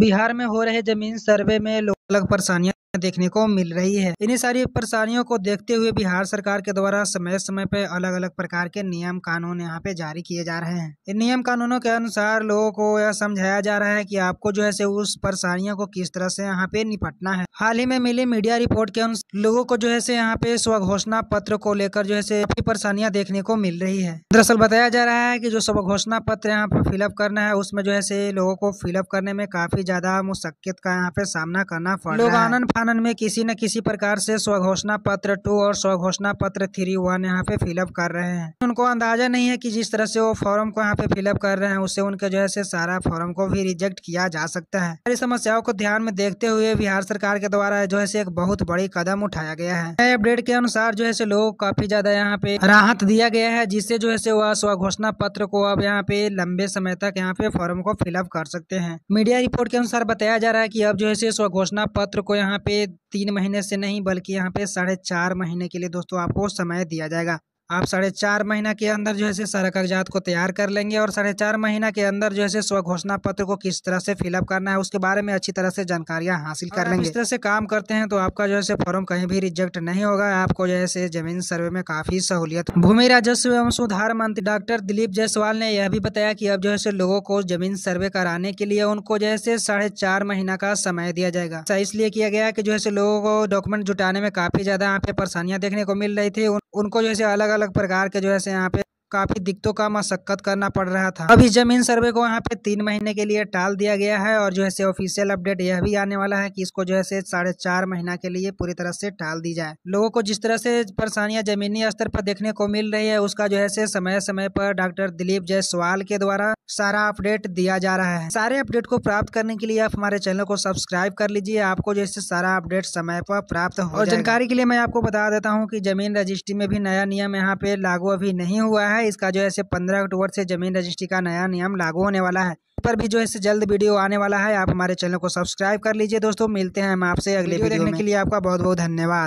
बिहार में हो रहे जमीन सर्वे में लोग अलग परेशानियां देखने को मिल रही है इन्हीं सारी परेशानियों को देखते हुए बिहार सरकार के द्वारा समय समय पर अलग अलग प्रकार के नियम कानून यहाँ पे जारी किए जा रहे हैं इन नियम कानूनों के अनुसार लोगों को यह समझाया जा रहा है कि आपको जो है से उस परेशानियों को किस तरह से यहाँ पे निपटना है हाल ही में मिली मीडिया रिपोर्ट के अनुसार लोगों को जो है से यहाँ पे स्व घोषणा पत्र को लेकर जो है से काफी परेशानियां देखने को मिल रही है दरअसल बताया जा रहा है कि जो स्व घोषणा पत्र यहाँ पे फिलअप करना है उसमें जो है से लोगों को फिलअप करने में काफी ज्यादा मुशक्कत का यहाँ पे सामना करना पड़ लोग आनंद फानन में किसी न किसी प्रकार से घोषणा पत्र टू और स्व घोषणा पत्र थ्री वन यहाँ पे फिलअप कर रहे हैं उनको अंदाजा नहीं है की जिस तरह से वो फॉर्म को यहाँ पे फिलअप कर रहे हैं उससे उनके जो है से सारा फॉर्म को भी रिजेक्ट किया जा सकता है सारी समस्याओं को ध्यान में देखते हुए बिहार सरकार के द्वारा जो है एक बहुत बड़ी कदम उठाया गया है नए अपडेट के अनुसार जो है लोग को काफी ज्यादा यहाँ पे राहत दिया गया है जिससे जो है वह स्व घोषणा पत्र को अब यहाँ पे लंबे समय तक यहाँ पे फॉर्म को फिलअप कर सकते हैं मीडिया रिपोर्ट के अनुसार बताया जा रहा है की अब जो है स्व घोषणा पत्र को यहाँ पे तीन महीने से नहीं बल्कि यहाँ पे साढ़े चार महीने के लिए दोस्तों आपको समय दिया जाएगा आप साढ़े चार महीना के अंदर जो है से सारा कागजात को तैयार कर लेंगे और साढ़े चार महीना के अंदर जो है से स्व घोषणा पत्र को किस तरह से फिलअप करना है उसके बारे में अच्छी तरह से जानकारियां हासिल कर लेंगे इस तरह से काम करते हैं तो आपका जो है से फॉर्म कहीं भी रिजेक्ट नहीं होगा आपको जो है से जमीन सर्वे में काफी सहूलियत भूमि राजस्व एवं सुधार मंत्री डॉक्टर दिलीप जायसवाल ने यह भी बताया की अब जो है से लोगों को जमीन सर्वे कराने के लिए उनको जो है से साढ़े चार महीना का समय दिया जाएगा ऐसा इसलिए किया गया की जो है से लोगों को डॉक्यूमेंट जुटाने में काफी ज्यादा यहाँ पे परेशानियां देखने को मिल रही थी उनको जो है अलग अलग अलग प्रकार के जो है यहाँ पे काफी दिक्कतों का मशक्कत करना पड़ रहा था अभी जमीन सर्वे को यहाँ पे तीन महीने के लिए टाल दिया गया है और जो है ऑफिशियल अपडेट यह भी आने वाला है कि इसको जो है से साढ़े चार महीना के लिए पूरी तरह से टाल दी जाए लोगों को जिस तरह से परेशानियां जमीनी स्तर पर देखने को मिल रही है उसका जो है से समय समय पर डॉक्टर दिलीप जयसवाल के द्वारा सारा अपडेट दिया जा रहा है सारे अपडेट को प्राप्त करने के लिए आप हमारे चैनल को सब्सक्राइब कर लीजिए आपको है सारा अपडेट समय पर प्राप्त हो और जानकारी के लिए मैं आपको बता देता हूँ की जमीन रजिस्ट्री में भी नया नियम यहाँ पे लागू अभी नहीं हुआ है है इसका जो है से पंद्रह अक्टूबर से जमीन रजिस्ट्री का नया नियम लागू होने वाला है पर भी जो है जल्द वीडियो आने वाला है आप हमारे चैनल को सब्सक्राइब कर लीजिए दोस्तों मिलते हैं हम आपसे अगले वीडियो देखने के लिए आपका बहुत बहुत धन्यवाद